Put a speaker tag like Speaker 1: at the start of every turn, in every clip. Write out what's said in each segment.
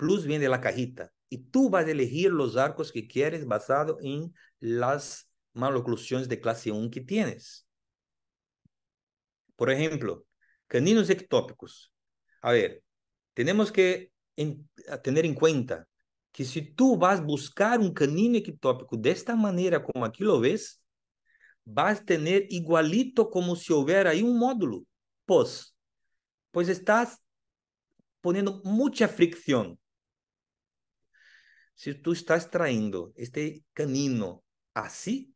Speaker 1: Plus viene la cajita. Y tú vas a elegir los arcos que quieres basado en las maloclusiones de clase 1 que tienes. Por ejemplo, caninos ectópicos. A ver, tenemos que tener en cuenta que si tú vas a buscar un canino ectópico de esta manera como aquí lo ves, vas a tener igualito como si hubiera ahí un módulo. Pues, pues estás poniendo mucha fricción si tú estás trayendo este canino así,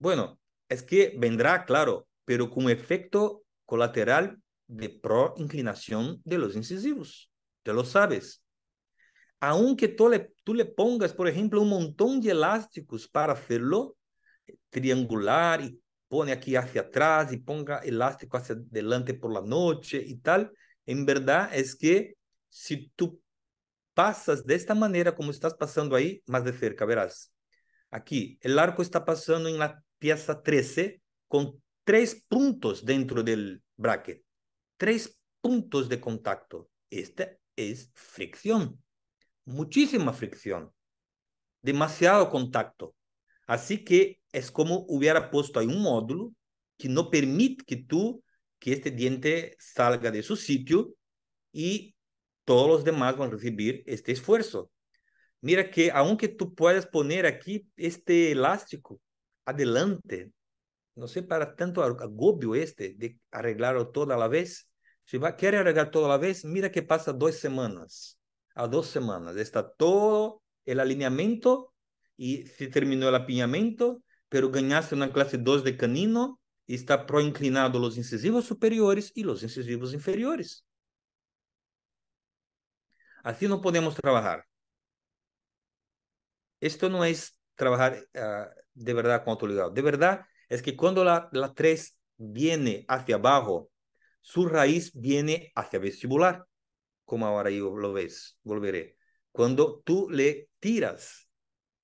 Speaker 1: bueno, es que vendrá, claro, pero con efecto colateral de pro-inclinación de los incisivos, Te lo sabes. Aunque tú le, tú le pongas, por ejemplo, un montón de elásticos para hacerlo eh, triangular y pone aquí hacia atrás y ponga elástico hacia adelante por la noche y tal, en verdad es que si tú Pasas de esta manera como estás pasando ahí, más de cerca, verás. Aquí, el arco está pasando en la pieza 13 con tres puntos dentro del bracket. Tres puntos de contacto. Esta es fricción. Muchísima fricción. Demasiado contacto. Así que es como hubiera puesto ahí un módulo que no permite que tú, que este diente salga de su sitio y todos los demás van a recibir este esfuerzo. Mira que aunque tú puedas poner aquí este elástico adelante, no sé para tanto agobio este de arreglarlo toda la vez. Si va, quiere arreglar toda la vez, mira que pasa dos semanas. A dos semanas está todo el alineamiento y se terminó el apiñamiento, pero ganaste una clase 2 de canino y está proinclinado los incisivos superiores y los incisivos inferiores. Así no podemos trabajar. Esto no es trabajar ah, de verdad con autoridad. De verdad es que cuando la, 3 viene hacia abajo, su raíz viene hacia vestibular, como ahora yo lo ves, volveré. Cuando tú le tiras,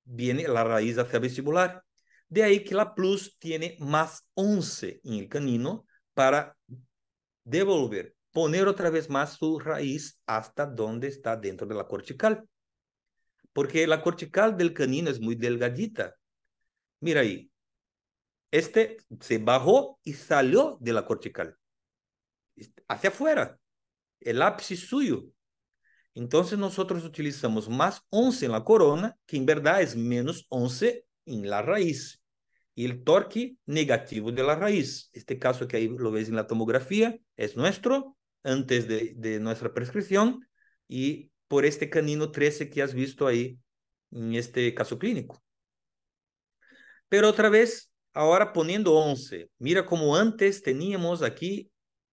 Speaker 1: viene la raíz hacia vestibular. De ahí que la plus tiene más 11 en el canino para devolver poner otra vez más su raíz hasta donde está dentro de la cortical. Porque la cortical del canino es muy delgadita. Mira ahí. Este se bajó y salió de la cortical. Este, hacia afuera. El ápice suyo. Entonces nosotros utilizamos más 11 en la corona, que en verdad es menos 11 en la raíz. Y el torque negativo de la raíz. Este caso que ahí lo ves en la tomografía es nuestro antes de, nuestra prescripción y por este canino 13 que has visto ahí en este caso clínico. Pero otra vez, ahora poniendo 11, mira como antes teníamos aquí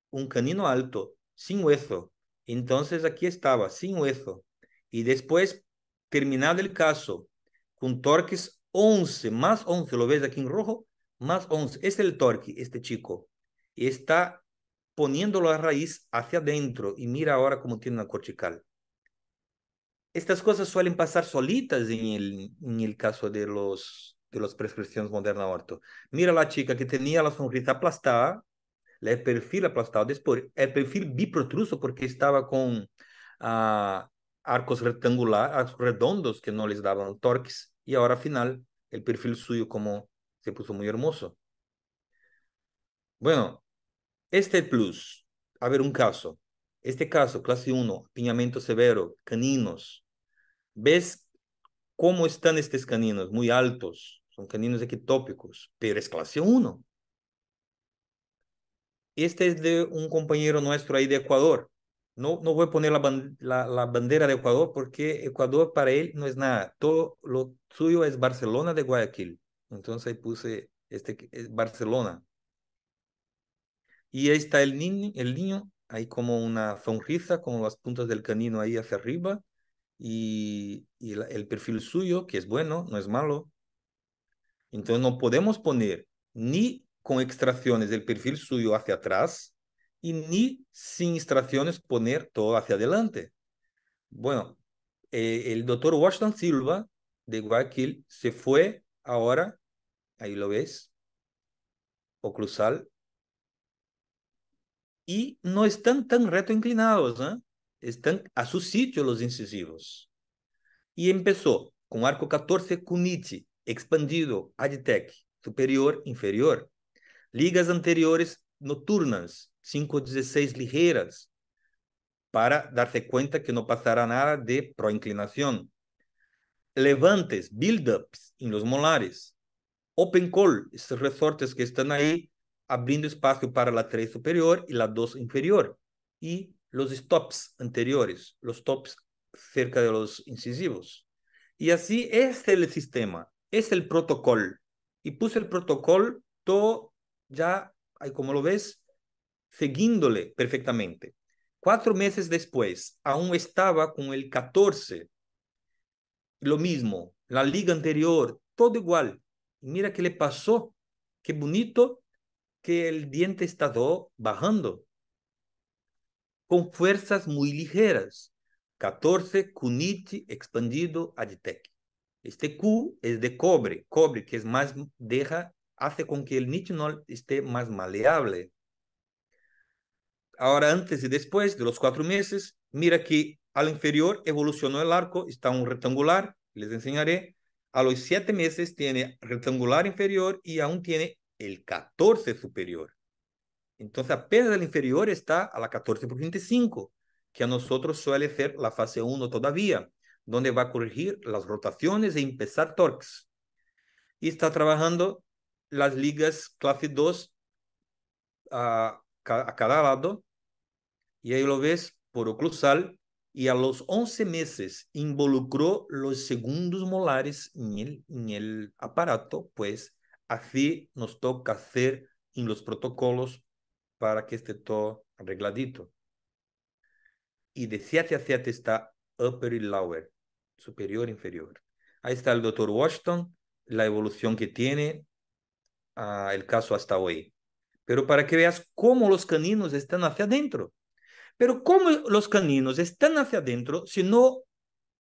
Speaker 1: un canino alto, sin hueso. Entonces aquí estaba, sin hueso. Y después, terminado el caso, con torques 11, más 11, lo ves aquí en rojo, más 11. Este es el torque, este chico. Está poniéndolo a raíz hacia adentro y mira ahora cómo tiene una cortical. Estas cosas suelen pasar solitas en el, en el caso de los, de las prescripciones modernas. orto. Mira la chica que tenía la sonrisa aplastada, el perfil aplastado, después el perfil biprotruso porque estaba con ah, arcos rectangulares, arcos redondos que no les daban torques y ahora al final el perfil suyo como se puso muy hermoso. Bueno, este plus, a ver un caso. Este caso, clase 1, piñamiento severo, caninos. ¿Ves cómo están estos caninos? Muy altos, son caninos equitópicos, pero es clase 1. Este es de un compañero nuestro ahí de Ecuador. No, no voy a poner la, la, bandera de Ecuador porque Ecuador para él no es nada. Todo lo suyo es Barcelona de Guayaquil. Entonces ahí puse este, eh, Barcelona. Y ahí está el niño, el niño, hay como una sonrisa, como las puntas del canino ahí hacia arriba, y, el, perfil suyo, que es bueno, no es malo. Entonces no podemos poner ni con extracciones del perfil suyo hacia atrás, y ni sin extracciones poner todo hacia adelante. Bueno, eh, el doctor Washington Silva de Guayaquil se fue ahora, ahí lo ves, oclusal, e não estão tão reto inclinados, né? estão a su sitio os incisivos. E começou com arco 14 cunici, expandido, adtec, superior, inferior. Ligas anteriores noturnas, 5-16 ligeras, para darse conta que não passará nada de proinclinação, Levantes, build-ups em los molares. Open call, esses resortes que estão aí abriendo espacio para la 3 superior y la 2 inferior. Y los stops anteriores, los stops cerca de los incisivos. Y así es el sistema, es el protocolo. Y puse el protocolo todo ya, como lo ves, siguiéndole perfectamente. Cuatro meses después, aún estaba con el 14. Lo mismo, la liga anterior, todo igual. Mira qué le pasó. Qué bonito el diente estado bajando con fuerzas muy ligeras. 14, cunite expandido aditec. Este Q es de cobre, cobre que es más, deja, hace con que el nicho esté más maleable. Ahora, antes y después de los cuatro meses, mira que al inferior evolucionó el arco, está un rectangular, les enseñaré. A los siete meses tiene rectangular inferior y aún tiene el 14 superior. Entonces, apenas el inferior está a la 14 por 25, que a nosotros suele ser la fase 1 todavía, donde va a corregir las rotaciones e empezar torques. Y está trabajando las ligas clase 2 a, a cada lado, y ahí lo ves por oclusal, y a los 11 meses involucró los segundos molares en el, en el aparato, pues así nos toca hacer en los protocolos para que esté todo arregladito. Y de 7 a 7 está upper y lower, superior, inferior. Ahí está el doctor Washington, la evolución que tiene ah, el caso hasta hoy. Pero para que veas cómo los caninos están hacia adentro. Pero cómo los caninos están hacia adentro si no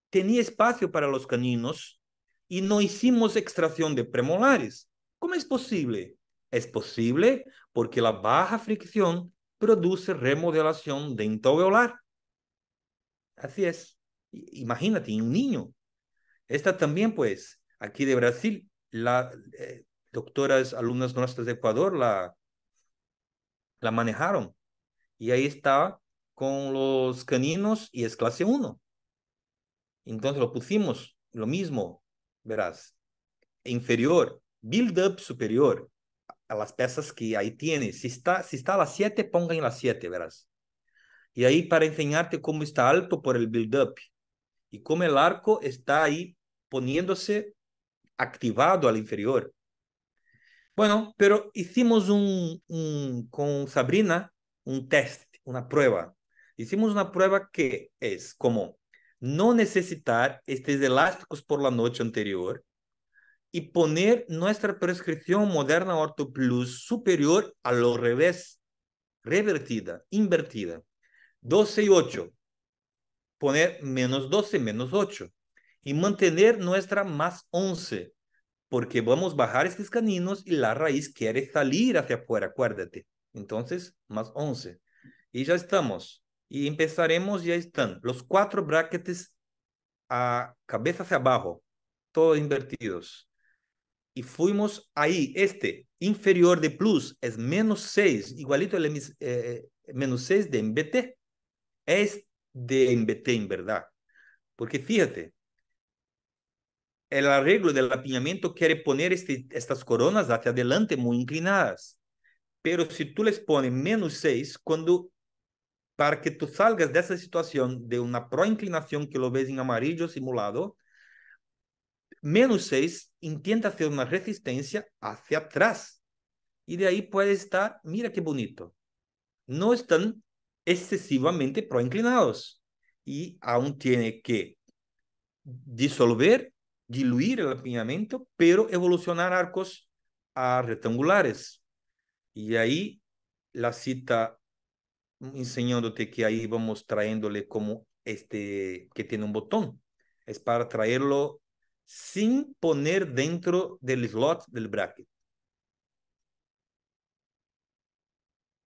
Speaker 1: tenía espacio para los caninos y no hicimos extracción de premolares. ¿Cómo es posible? Es posible porque la baja fricción produce remodelación dentoveolar. Así es. Imagínate, un niño. Esta también, pues, aquí de Brasil, la eh, doctoras, alumnas nuestras de Ecuador la, la manejaron. Y ahí está con los caninos y es clase 1. Entonces lo pusimos lo mismo, verás, inferior, build-up superior a las piezas que ahí tienes. Si está, si está a las 7, ponga en las 7, verás. Y ahí para enseñarte cómo está alto por el build-up y cómo el arco está ahí poniéndose activado al inferior. Bueno, pero hicimos un, un con Sabrina un test, una prueba. Hicimos una prueba que es como no necesitar estos elásticos por la noche anterior, y poner nuestra prescripción moderna Orto Plus superior a lo revés, revertida, invertida. 12 y 8. Poner menos 12, menos 8. Y mantener nuestra más 11, porque vamos a bajar estos caninos y la raíz quiere salir hacia afuera, acuérdate. Entonces, más 11. Y ya estamos. Y empezaremos, ya están los cuatro brackets a cabeza hacia abajo, todos invertidos y fuimos ahí. Este inferior de plus es menos 6, igualito el eh, eh, menos 6 de MBT. Es de MBT en verdad. Porque fíjate, el arreglo del apiñamiento quiere poner este, estas coronas hacia adelante muy inclinadas. Pero si tú les pones menos 6, cuando para que tú salgas de esa situación de una proinclinación que lo ves en amarillo simulado, menos 6 intenta hacer una resistencia hacia atrás. Y de ahí puede estar, mira qué bonito. No están excesivamente proinclinados. Y aún tiene que disolver, diluir el apiñamiento, pero evolucionar arcos a rectangulares. Y ahí la cita enseñándote que ahí vamos trayéndole como este que tiene un botón. Es para traerlo sin poner dentro del slot del bracket.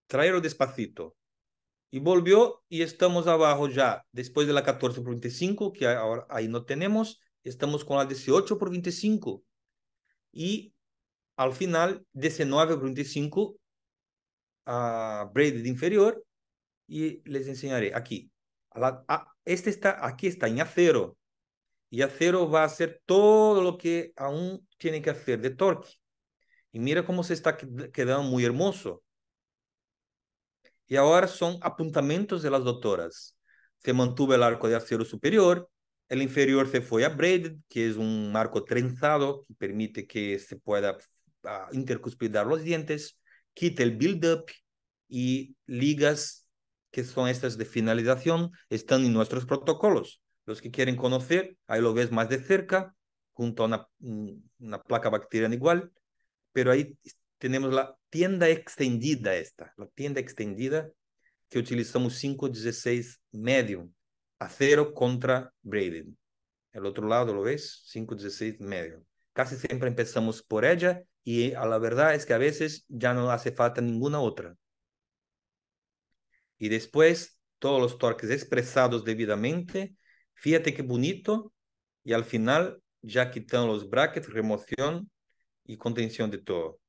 Speaker 1: Traerlo despacito. Y volvió y estamos abajo ya, después de la 14 por 25, que ahora ahí no tenemos, estamos con la 18 por 25. Y al final, 19 por 25, a uh, de inferior, y les enseñaré aquí. este está, aquí está en acero, y acero va a hacer todo lo que aún tiene que hacer de torque. Y mira cómo se está quedando muy hermoso. Y ahora son apuntamientos de las doctoras. Se mantuvo el arco de acero superior, el inferior se fue a braided, que es un arco trenzado que permite que se pueda ah, intercuspidar los dientes, quita el build-up y ligas que son estas de finalización están en nuestros protocolos. Los que quieren conocer, ahí lo ves más de cerca, junto a una, una placa bacteriana igual, pero ahí tenemos la tienda extendida esta, la tienda extendida que utilizamos 5.16 medium, acero contra braided. El otro lado, ¿lo ves? 5.16 medium. Casi siempre empezamos por ella y la verdad es que a veces ya no hace falta ninguna otra. Y después todos los torques expresados debidamente Fíjate qué bonito. Y al final ya quitan los brackets, remoción y contención de todo.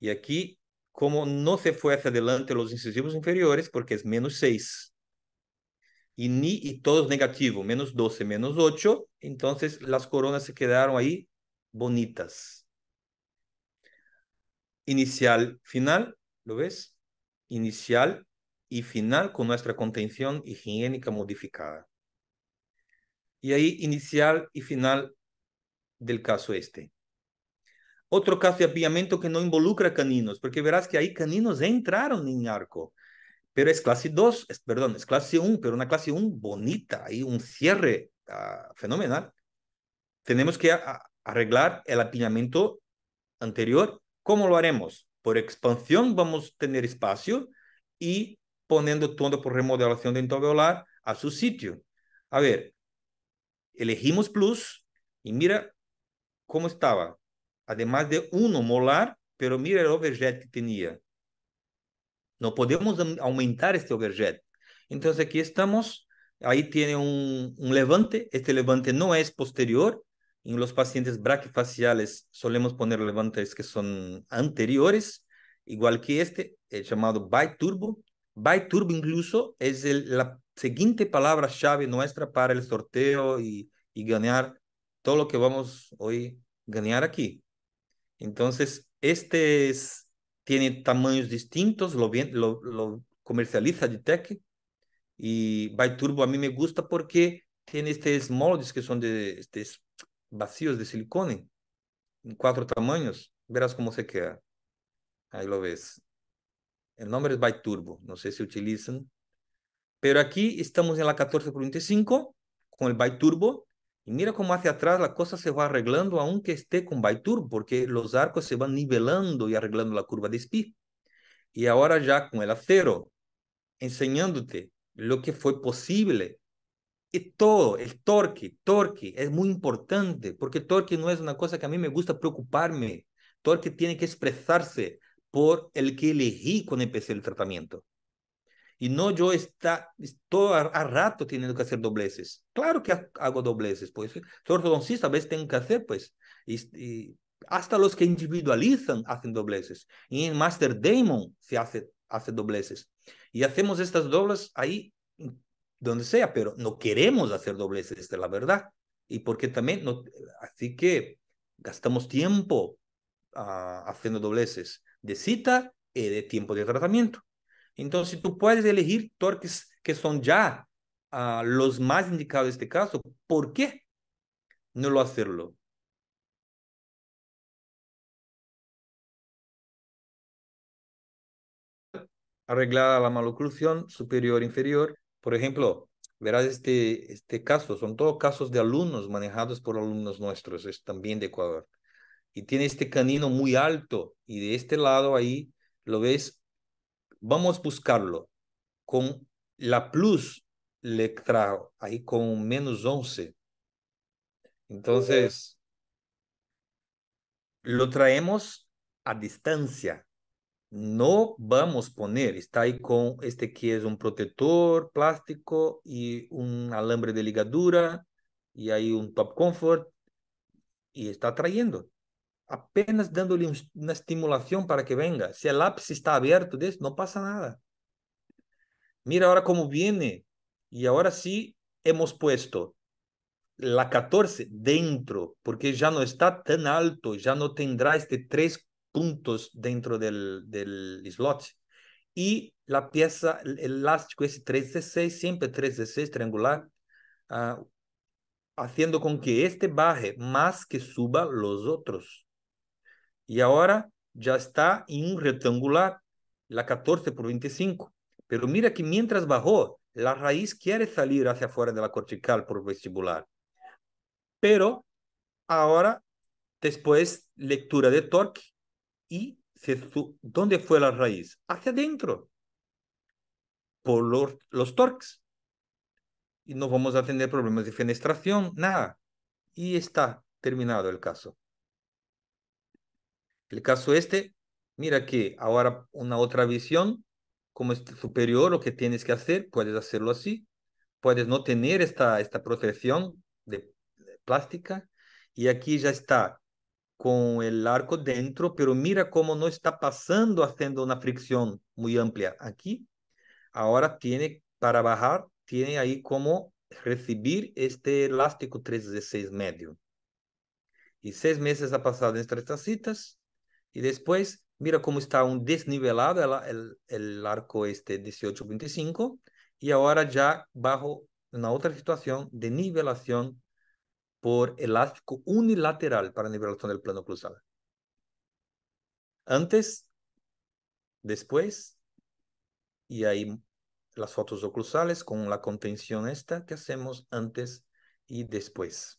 Speaker 1: Y aquí, como no se fue hacia adelante los incisivos inferiores, porque es menos 6. Y ni y todo negativo, menos 12, menos 8. Entonces las coronas se quedaron ahí bonitas. Inicial, final, ¿lo ves? Inicial y final con nuestra contención higiénica modificada. Y ahí inicial y final del caso este. Otro caso de apiñamiento que no involucra caninos, porque verás que ahí caninos entraron en arco, pero es clase 2, perdón, es clase 1, pero una clase 1 bonita, ahí un cierre ah, fenomenal. Tenemos que arreglar el apiñamiento anterior. ¿Cómo lo haremos? Por expansión vamos a tener espacio y poniendo todo por remodelación dentoveolar a su sitio. A ver, elegimos plus y mira cómo estaba. Además de uno molar, pero mira el overjet que tenía. No podemos aumentar este overjet. Entonces aquí estamos, ahí tiene un, levante, este levante no es posterior, en los pacientes braquifaciales solemos poner levantes que son anteriores, igual que este, el llamado by turbo incluso es el, la siguiente palabra clave nuestra para el sorteo y, ganar todo lo que vamos hoy ganar aquí. Entonces, este tiene tamaños distintos, lo, lo, comercializa Ditec y ByTurbo a mí me gusta porque tiene estos moldes que son de estos vacíos de silicone en cuatro tamaños. Verás cómo se queda. Ahí lo ves. El nombre es turbo No sé si utilizan pero aquí estamos en la 14.5 con el turbo Y mira cómo hacia atrás la cosa se va arreglando aunque esté con turbo, porque los arcos se van nivelando y arreglando la curva de spi Y ahora ya con el acero, enseñándote lo que fue posible. Y todo, el torque, torque es muy importante, porque torque no es una cosa que a mí me gusta preocuparme. Torque tiene que expresarse por el que elegí cuando empecé el tratamiento. Y no yo está, estoy a, rato teniendo que hacer dobleces. Claro que hago dobleces, pues. ortodoncista, a veces tengo que hacer, pues. Y, hasta los que individualizan hacen dobleces. Y en Master Damon se hace, hace dobleces. Y hacemos estas doblas ahí donde sea, pero no queremos hacer dobleces, De la verdad. Y porque también, no, así que gastamos tiempo ah, haciendo dobleces de cita y de tiempo de tratamiento. Entonces tú puedes elegir torques que son ya ah, los más indicados en este caso. ¿Por qué no lo hacerlo? Arreglada la maloclusión superior-inferior. Por ejemplo, verás este, este caso. Son todos casos de alumnos manejados por alumnos nuestros. Es también de Ecuador. Y tiene este canino muy alto. Y de este lado ahí lo ves vamos a buscarlo con la plus le ahí con menos 11. Entonces, lo traemos a distancia. No vamos a poner, está ahí con este que es un protector plástico y un alambre de ligadura y hay un top comfort y está trayendo apenas dándole una estimulación para que venga. Si el lápiz está abierto, no pasa nada. Mira ahora cómo viene. Y ahora sí hemos puesto la 14 dentro, porque ya no está tan alto, ya no tendrá este tres puntos dentro del, slot. Y la pieza, el elástico es 6, siempre seis triangular, ah, haciendo con que este baje más que suba los otros y ahora ya está en un rectangular, la 14 por 25. Pero mira que mientras bajó, la raíz quiere salir hacia afuera de la cortical por vestibular. Pero ahora, después, lectura de torque y se ¿dónde fue la raíz? Hacia adentro, por los torques. Y no vamos a tener problemas de fenestración, nada. Y está terminado el caso. El caso este, mira que ahora una otra visión, como es superior lo que tienes que hacer, puedes hacerlo así, puedes no tener esta, esta protección de, plástica y aquí ya está con el arco dentro, pero mira cómo no está pasando haciendo una fricción muy amplia. Aquí ahora tiene para bajar, tiene ahí como recibir este elástico 316 medio. Y seis meses ha pasado entre estas citas y después, mira cómo está un desnivelado el, el, arco este 18.25 y ahora ya bajo una otra situación de nivelación por elástico unilateral para nivelación del plano cruzal Antes, después, y ahí las fotos oclusales con la contención esta que hacemos antes y después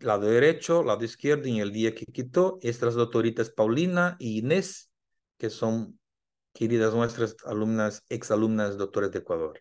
Speaker 1: lado derecho, lado izquierdo, y el día que quitó, estas doctoritas Paulina y Inés, que son queridas nuestras alumnas, exalumnas doctores de Ecuador.